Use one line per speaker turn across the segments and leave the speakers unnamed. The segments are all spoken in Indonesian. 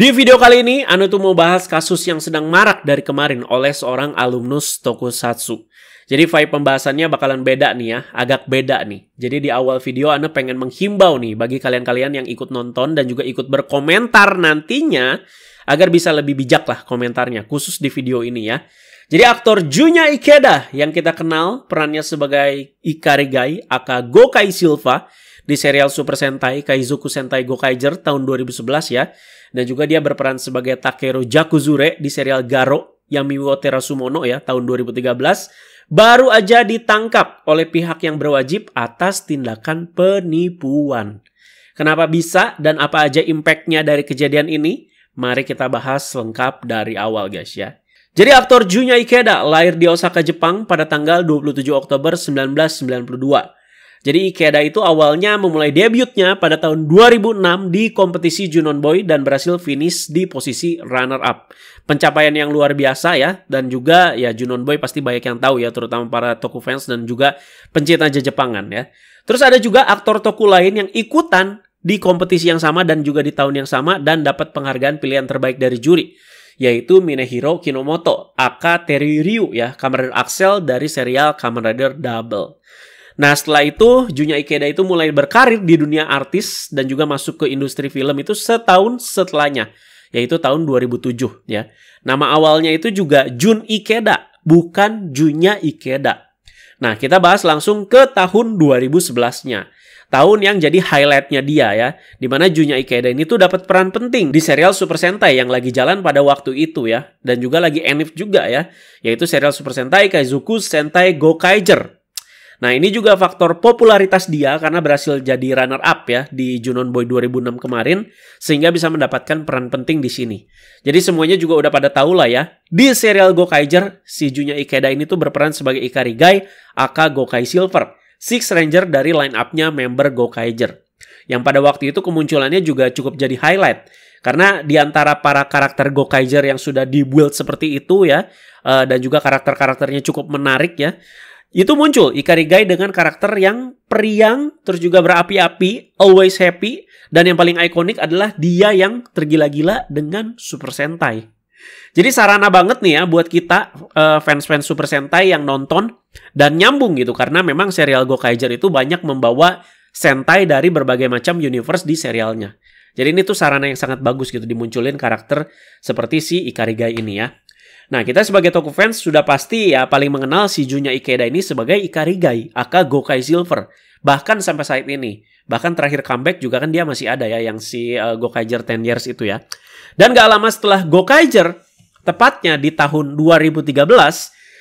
Di video kali ini, Anu tuh mau bahas kasus yang sedang marak dari kemarin oleh seorang alumnus Tokusatsu. Jadi vibe pembahasannya bakalan beda nih ya, agak beda nih. Jadi di awal video Anu pengen menghimbau nih bagi kalian-kalian yang ikut nonton dan juga ikut berkomentar nantinya agar bisa lebih bijak lah komentarnya, khusus di video ini ya. Jadi aktor Junya Ikeda yang kita kenal perannya sebagai Ikarigai aka Gokai Silva di serial Super Sentai Kaizoku Sentai Gokaiger tahun 2011 ya. Dan juga dia berperan sebagai Takeru Jakuzure di serial Garo Yamiwo Terasumono ya tahun 2013 baru aja ditangkap oleh pihak yang berwajib atas tindakan penipuan. Kenapa bisa dan apa aja impactnya dari kejadian ini? Mari kita bahas lengkap dari awal guys ya. Jadi aktor Junya Ikeda lahir di Osaka, Jepang pada tanggal 27 Oktober 1992. Jadi Ikeda itu awalnya memulai debutnya pada tahun 2006 di kompetisi Junon Boy dan berhasil finish di posisi runner up. Pencapaian yang luar biasa ya dan juga ya Junon Boy pasti banyak yang tahu ya terutama para toku fans dan juga pencinta jepangan ya. Terus ada juga aktor toku lain yang ikutan di kompetisi yang sama dan juga di tahun yang sama dan dapat penghargaan pilihan terbaik dari juri yaitu Minehiro Kinomoto, aka Terry Ryu ya, Kamen Rider Axel dari serial Kamen Rider Double. Nah setelah itu Junya Ikeda itu mulai berkarir di dunia artis dan juga masuk ke industri film itu setahun setelahnya yaitu tahun 2007 ya. Nama awalnya itu juga Jun Ikeda bukan Junya Ikeda. Nah kita bahas langsung ke tahun 2011-nya tahun yang jadi highlightnya dia ya, di mana Junya Ikeda ini tuh dapat peran penting di serial Super Sentai yang lagi jalan pada waktu itu ya, dan juga lagi enif juga ya, yaitu serial Super Sentai Kaizuku Sentai Go Nah ini juga faktor popularitas dia karena berhasil jadi runner up ya di Junon Boy 2006 kemarin sehingga bisa mendapatkan peran penting di sini. Jadi semuanya juga udah pada tahu lah ya. Di serial Gokaiger, si Junya Ikeda ini tuh berperan sebagai Ikari Guy aka Gokai Silver, Six Ranger dari line up-nya member Gokaiger. Yang pada waktu itu kemunculannya juga cukup jadi highlight. Karena di antara para karakter Gokaiger yang sudah dibuild seperti itu ya, eh, dan juga karakter-karakternya cukup menarik ya, itu muncul Ikarigai dengan karakter yang periang, terus juga berapi-api, always happy, dan yang paling ikonik adalah dia yang tergila-gila dengan Super Sentai. Jadi sarana banget nih ya buat kita eh, fans-fans Super Sentai yang nonton dan nyambung gitu karena memang serial Go Gokaiger itu banyak membawa Sentai dari berbagai macam universe di serialnya. Jadi ini tuh sarana yang sangat bagus gitu dimunculin karakter seperti si Ikarigai ini ya. Nah, kita sebagai Toku fans sudah pasti ya paling mengenal si Junya Ikeda ini sebagai Ikarigai, aka Gokai Silver. Bahkan sampai saat ini. Bahkan terakhir comeback juga kan dia masih ada ya yang si uh, Gokaiger 10 Years itu ya. Dan gak lama setelah Gokaiger, tepatnya di tahun 2013,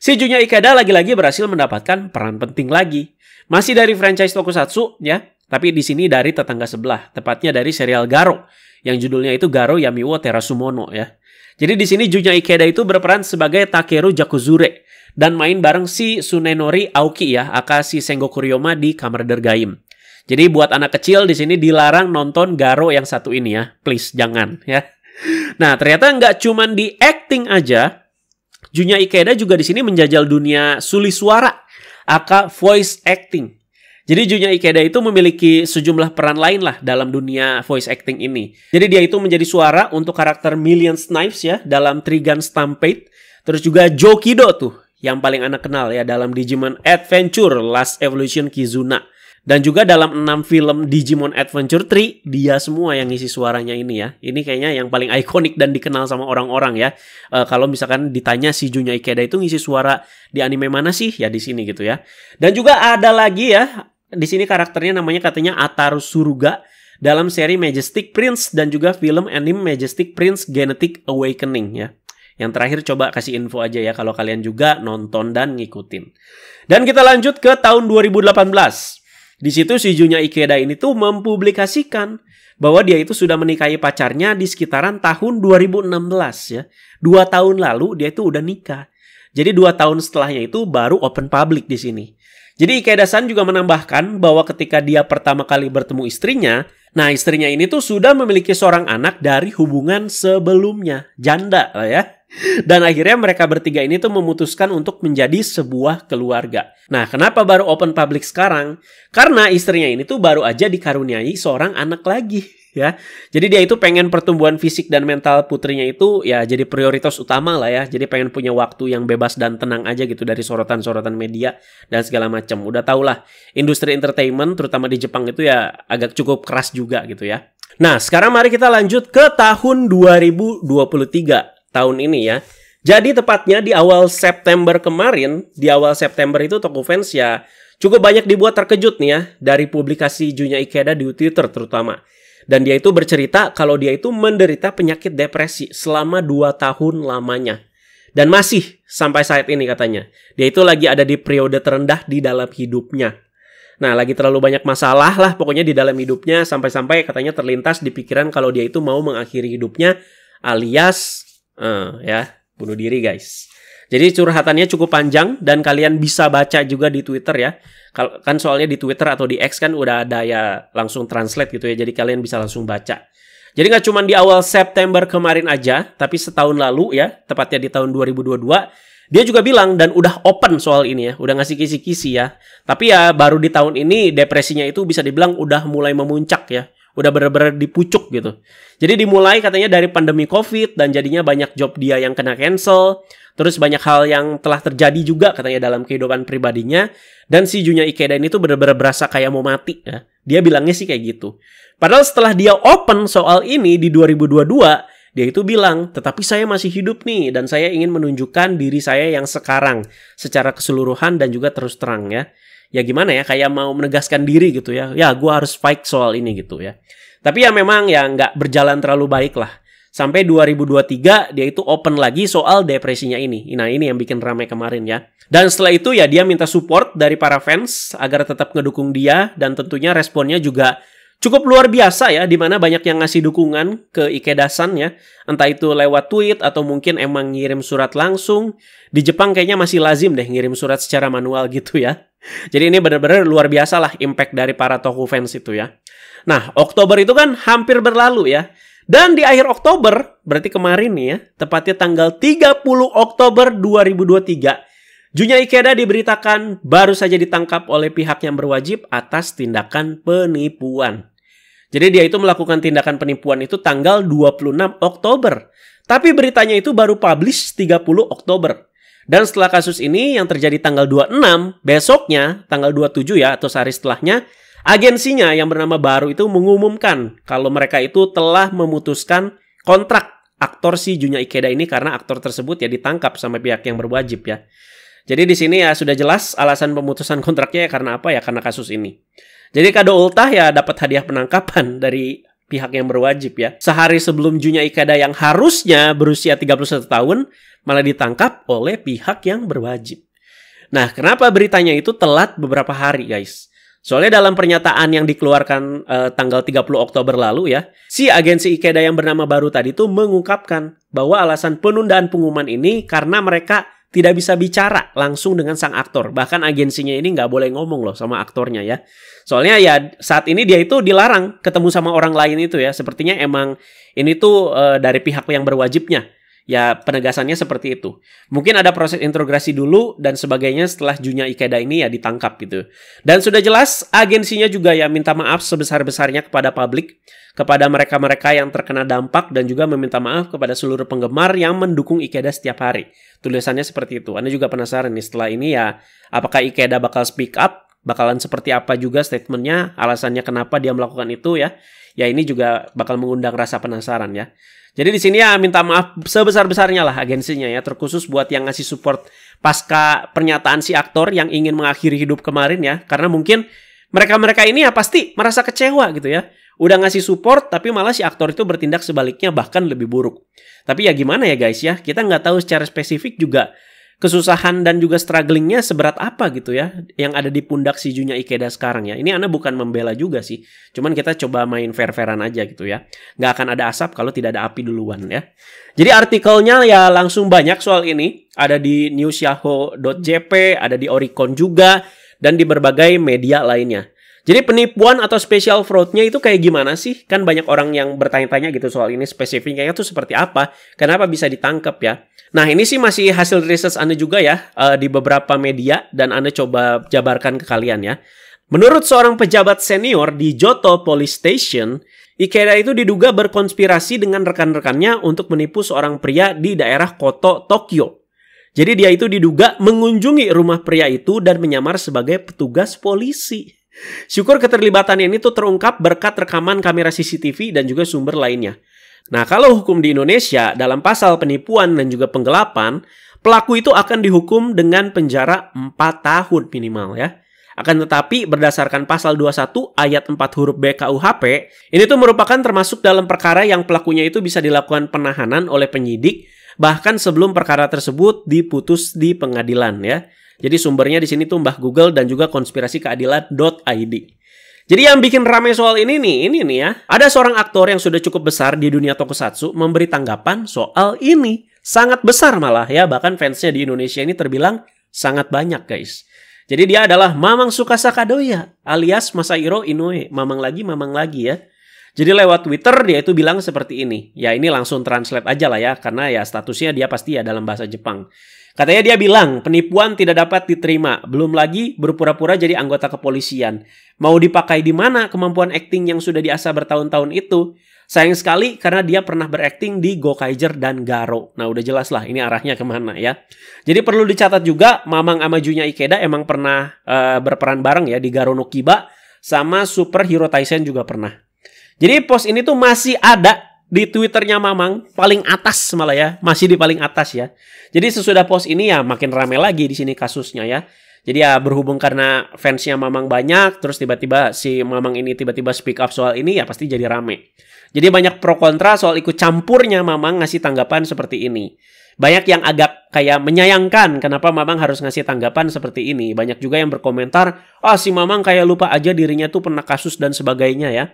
si Junya Ikeda lagi-lagi berhasil mendapatkan peran penting lagi. Masih dari franchise Tokusatsu ya, tapi di sini dari tetangga sebelah, tepatnya dari serial Garo yang judulnya itu Garo Yamiwo Terasumono ya. Jadi di sini Junya Ikeda itu berperan sebagai Takeru Jakuzure dan main bareng si Sunenori Aoki ya, aka si Sengoku Ryoma di Kamar Dergaim. Jadi buat anak kecil di sini dilarang nonton Garo yang satu ini ya. Please jangan ya. Nah, ternyata nggak cuman di acting aja, Junya Ikeda juga di sini menjajal dunia suli suara aka voice acting. Jadi Junya Ikeda itu memiliki sejumlah peran lain lah dalam dunia voice acting ini. Jadi dia itu menjadi suara untuk karakter Million Snipes ya dalam Trigun Stampede. Terus juga Joe Kido tuh yang paling anak kenal ya dalam Digimon Adventure Last Evolution Kizuna. Dan juga dalam 6 film Digimon Adventure 3, dia semua yang ngisi suaranya ini ya. Ini kayaknya yang paling ikonik dan dikenal sama orang-orang ya. E, kalau misalkan ditanya si Junya Ikeda itu ngisi suara di anime mana sih? Ya di sini gitu ya. Dan juga ada lagi ya, di sini karakternya namanya katanya Ataru Suruga dalam seri Majestic Prince dan juga film anime Majestic Prince Genetic Awakening ya. Yang terakhir coba kasih info aja ya kalau kalian juga nonton dan ngikutin. Dan kita lanjut ke tahun 2018. Di situ si Junya Ikeda ini tuh mempublikasikan bahwa dia itu sudah menikahi pacarnya di sekitaran tahun 2016 ya. Dua tahun lalu dia itu udah nikah. Jadi dua tahun setelahnya itu baru open public di sini. Jadi San juga menambahkan bahwa ketika dia pertama kali bertemu istrinya, nah istrinya ini tuh sudah memiliki seorang anak dari hubungan sebelumnya, janda lah ya. Dan akhirnya mereka bertiga ini tuh memutuskan untuk menjadi sebuah keluarga. Nah, kenapa baru open public sekarang? Karena istrinya ini tuh baru aja dikaruniai seorang anak lagi ya. Jadi dia itu pengen pertumbuhan fisik dan mental putrinya itu ya jadi prioritas utama lah ya. Jadi pengen punya waktu yang bebas dan tenang aja gitu dari sorotan-sorotan media dan segala macam. Udah tau lah industri entertainment terutama di Jepang itu ya agak cukup keras juga gitu ya. Nah, sekarang mari kita lanjut ke tahun 2023 tahun ini ya. Jadi tepatnya di awal September kemarin, di awal September itu toko fans ya cukup banyak dibuat terkejut nih ya dari publikasi Junya Ikeda di Twitter terutama. Dan dia itu bercerita kalau dia itu menderita penyakit depresi selama 2 tahun lamanya. Dan masih sampai saat ini katanya. Dia itu lagi ada di periode terendah di dalam hidupnya. Nah, lagi terlalu banyak masalah lah pokoknya di dalam hidupnya sampai-sampai katanya terlintas di pikiran kalau dia itu mau mengakhiri hidupnya alias uh, ya bunuh diri guys. Jadi curhatannya cukup panjang dan kalian bisa baca juga di Twitter ya. Kalau kan soalnya di Twitter atau di X kan udah ada ya langsung translate gitu ya. Jadi kalian bisa langsung baca. Jadi nggak cuma di awal September kemarin aja, tapi setahun lalu ya, tepatnya di tahun 2022, dia juga bilang dan udah open soal ini ya, udah ngasih kisi-kisi ya. Tapi ya baru di tahun ini depresinya itu bisa dibilang udah mulai memuncak ya udah bener-bener dipucuk gitu. Jadi dimulai katanya dari pandemi COVID dan jadinya banyak job dia yang kena cancel, terus banyak hal yang telah terjadi juga katanya dalam kehidupan pribadinya dan si Junya Ikeda ini tuh bener-bener berasa kayak mau mati ya. Dia bilangnya sih kayak gitu. Padahal setelah dia open soal ini di 2022, dia itu bilang, tetapi saya masih hidup nih dan saya ingin menunjukkan diri saya yang sekarang secara keseluruhan dan juga terus terang ya ya gimana ya kayak mau menegaskan diri gitu ya ya gue harus fight soal ini gitu ya tapi ya memang ya nggak berjalan terlalu baik lah sampai 2023 dia itu open lagi soal depresinya ini nah ini yang bikin ramai kemarin ya dan setelah itu ya dia minta support dari para fans agar tetap ngedukung dia dan tentunya responnya juga cukup luar biasa ya, di mana banyak yang ngasih dukungan ke Ikedasan ya, entah itu lewat tweet atau mungkin emang ngirim surat langsung. Di Jepang kayaknya masih lazim deh ngirim surat secara manual gitu ya. Jadi ini benar-benar luar biasa lah impact dari para toko fans itu ya. Nah, Oktober itu kan hampir berlalu ya. Dan di akhir Oktober, berarti kemarin nih ya, tepatnya tanggal 30 Oktober 2023, Junya Ikeda diberitakan baru saja ditangkap oleh pihak yang berwajib atas tindakan penipuan. Jadi dia itu melakukan tindakan penipuan itu tanggal 26 Oktober. Tapi beritanya itu baru publish 30 Oktober. Dan setelah kasus ini yang terjadi tanggal 26, besoknya tanggal 27 ya atau sehari setelahnya, agensinya yang bernama Baru itu mengumumkan kalau mereka itu telah memutuskan kontrak aktor si Junya Ikeda ini karena aktor tersebut ya ditangkap sama pihak yang berwajib ya. Jadi di sini ya sudah jelas alasan pemutusan kontraknya ya karena apa ya karena kasus ini. Jadi kado ultah ya dapat hadiah penangkapan dari pihak yang berwajib ya. Sehari sebelum Junya Ikeda yang harusnya berusia 31 tahun malah ditangkap oleh pihak yang berwajib. Nah, kenapa beritanya itu telat beberapa hari, guys? Soalnya dalam pernyataan yang dikeluarkan eh, tanggal 30 Oktober lalu ya, si agensi Ikeda yang bernama baru tadi itu mengungkapkan bahwa alasan penundaan pengumuman ini karena mereka tidak bisa bicara langsung dengan sang aktor. Bahkan agensinya ini nggak boleh ngomong loh sama aktornya ya. Soalnya ya saat ini dia itu dilarang ketemu sama orang lain itu ya. Sepertinya emang ini tuh eh, dari pihak yang berwajibnya. Ya penegasannya seperti itu. Mungkin ada proses integrasi dulu dan sebagainya setelah Junya Ikeda ini ya ditangkap gitu. Dan sudah jelas agensinya juga ya minta maaf sebesar-besarnya kepada publik, kepada mereka-mereka yang terkena dampak dan juga meminta maaf kepada seluruh penggemar yang mendukung Ikeda setiap hari. Tulisannya seperti itu. Anda juga penasaran nih setelah ini ya apakah Ikeda bakal speak up? Bakalan seperti apa juga statementnya, alasannya kenapa dia melakukan itu ya. Ya ini juga bakal mengundang rasa penasaran ya. Jadi di sini ya minta maaf sebesar-besarnya lah agensinya ya, terkhusus buat yang ngasih support pasca pernyataan si aktor yang ingin mengakhiri hidup kemarin ya, karena mungkin mereka-mereka ini ya pasti merasa kecewa gitu ya. Udah ngasih support tapi malah si aktor itu bertindak sebaliknya bahkan lebih buruk. Tapi ya gimana ya guys ya, kita nggak tahu secara spesifik juga kesusahan dan juga strugglingnya seberat apa gitu ya yang ada di pundak si Junya Ikeda sekarang ya. Ini Anda bukan membela juga sih. Cuman kita coba main fair-fairan aja gitu ya. Nggak akan ada asap kalau tidak ada api duluan ya. Jadi artikelnya ya langsung banyak soal ini. Ada di newsyahoo.jp, ada di Oricon juga, dan di berbagai media lainnya. Jadi penipuan atau special fraudnya itu kayak gimana sih? Kan banyak orang yang bertanya-tanya gitu soal ini spesifiknya itu seperti apa? Kenapa bisa ditangkap ya? Nah ini sih masih hasil riset Anda juga ya eh, di beberapa media dan Anda coba jabarkan ke kalian ya. Menurut seorang pejabat senior di Joto Police Station, Ikeda itu diduga berkonspirasi dengan rekan-rekannya untuk menipu seorang pria di daerah Koto, Tokyo. Jadi dia itu diduga mengunjungi rumah pria itu dan menyamar sebagai petugas polisi. Syukur keterlibatan ini tuh terungkap berkat rekaman kamera CCTV dan juga sumber lainnya. Nah, kalau hukum di Indonesia dalam pasal penipuan dan juga penggelapan, pelaku itu akan dihukum dengan penjara 4 tahun minimal ya. Akan tetapi berdasarkan pasal 21 ayat 4 huruf B KUHP, ini tuh merupakan termasuk dalam perkara yang pelakunya itu bisa dilakukan penahanan oleh penyidik bahkan sebelum perkara tersebut diputus di pengadilan ya. Jadi sumbernya di sini tuh Mbah Google dan juga konspirasikeadilan.id. Jadi yang bikin rame soal ini nih, ini nih ya. Ada seorang aktor yang sudah cukup besar di dunia tokusatsu memberi tanggapan soal ini. Sangat besar malah ya, bahkan fansnya di Indonesia ini terbilang sangat banyak guys. Jadi dia adalah Mamang Sukasakadoya alias Masairo Inoue. Mamang lagi, mamang lagi ya. Jadi lewat Twitter dia itu bilang seperti ini. Ya ini langsung translate aja lah ya, karena ya statusnya dia pasti ya dalam bahasa Jepang. Katanya dia bilang, penipuan tidak dapat diterima, belum lagi berpura-pura jadi anggota kepolisian. Mau dipakai di mana kemampuan akting yang sudah diasah bertahun-tahun itu? Sayang sekali karena dia pernah berakting di Gokaiser dan Garo. Nah udah jelas lah ini arahnya kemana ya. Jadi perlu dicatat juga, Mamang Amajunya Ikeda emang pernah e, berperan bareng ya di Garo no Kiba, sama Super Hero Taisen juga pernah. Jadi pos ini tuh masih ada di Twitternya Mamang paling atas malah ya, masih di paling atas ya. Jadi sesudah post ini ya makin rame lagi di sini kasusnya ya. Jadi ya berhubung karena fansnya Mamang banyak, terus tiba-tiba si Mamang ini tiba-tiba speak up soal ini ya pasti jadi rame. Jadi banyak pro kontra soal ikut campurnya Mamang ngasih tanggapan seperti ini. Banyak yang agak kayak menyayangkan kenapa Mamang harus ngasih tanggapan seperti ini. Banyak juga yang berkomentar, oh, si Mamang kayak lupa aja dirinya tuh pernah kasus dan sebagainya ya.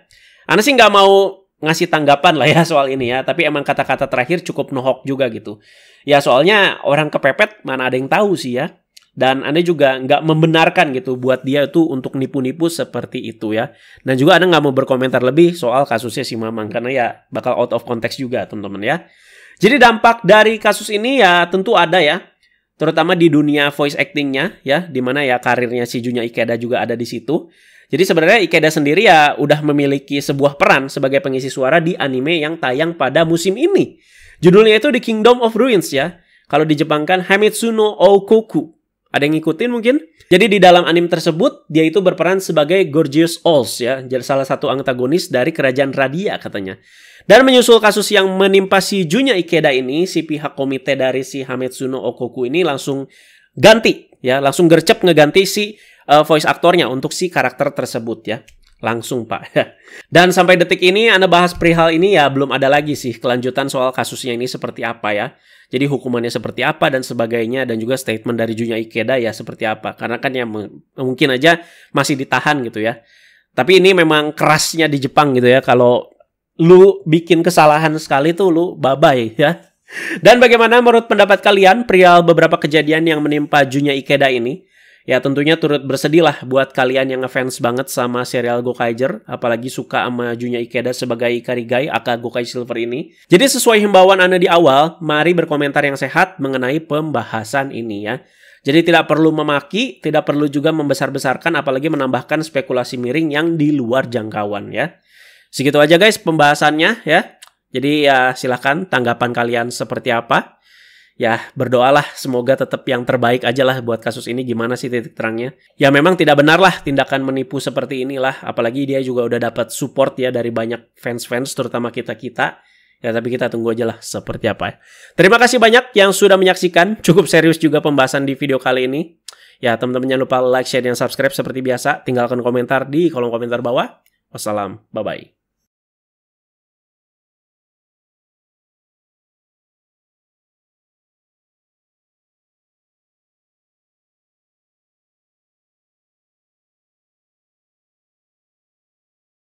Anda sih nggak mau ngasih tanggapan lah ya soal ini ya. Tapi emang kata-kata terakhir cukup nohok juga gitu. Ya soalnya orang kepepet mana ada yang tahu sih ya. Dan Anda juga nggak membenarkan gitu buat dia itu untuk nipu-nipu seperti itu ya. Dan juga Anda nggak mau berkomentar lebih soal kasusnya si Mamang. Karena ya bakal out of context juga teman-teman ya. Jadi dampak dari kasus ini ya tentu ada ya. Terutama di dunia voice actingnya ya. Dimana ya karirnya si Junya Ikeda juga ada di situ. Jadi sebenarnya Ikeda sendiri ya udah memiliki sebuah peran sebagai pengisi suara di anime yang tayang pada musim ini. Judulnya itu The Kingdom of Ruins ya. Kalau di Jepang kan Hamitsu no Okoku. Ada yang ngikutin mungkin? Jadi di dalam anime tersebut, dia itu berperan sebagai Gorgeous Alls ya, Jadi salah satu antagonis dari kerajaan Radia katanya. Dan menyusul kasus yang menimpa si Junya Ikeda ini, si pihak komite dari si Hametsuno Okoku ini langsung ganti ya, langsung gercep ngeganti si uh, voice aktornya untuk si karakter tersebut ya langsung Pak. Dan sampai detik ini Anda bahas perihal ini ya belum ada lagi sih kelanjutan soal kasusnya ini seperti apa ya. Jadi hukumannya seperti apa dan sebagainya dan juga statement dari Junya Ikeda ya seperti apa. Karena kan ya mungkin aja masih ditahan gitu ya. Tapi ini memang kerasnya di Jepang gitu ya kalau lu bikin kesalahan sekali tuh lu babai ya. Dan bagaimana menurut pendapat kalian perihal beberapa kejadian yang menimpa Junya Ikeda ini? Ya tentunya turut bersedih lah buat kalian yang ngefans banget sama serial Gokaiger, apalagi suka sama Junya Ikeda sebagai Ikarigai aka Gokai Silver ini. Jadi sesuai himbauan Anda di awal, mari berkomentar yang sehat mengenai pembahasan ini ya. Jadi tidak perlu memaki, tidak perlu juga membesar-besarkan apalagi menambahkan spekulasi miring yang di luar jangkauan ya. Segitu aja guys pembahasannya ya. Jadi ya silahkan tanggapan kalian seperti apa ya berdoalah semoga tetap yang terbaik aja lah buat kasus ini gimana sih titik terangnya. Ya memang tidak benar lah tindakan menipu seperti inilah apalagi dia juga udah dapat support ya dari banyak fans-fans terutama kita-kita. Ya tapi kita tunggu aja lah seperti apa ya. Terima kasih banyak yang sudah menyaksikan. Cukup serius juga pembahasan di video kali ini. Ya teman-teman jangan lupa like, share, dan subscribe seperti biasa. Tinggalkan komentar di kolom komentar bawah. Wassalam, bye-bye.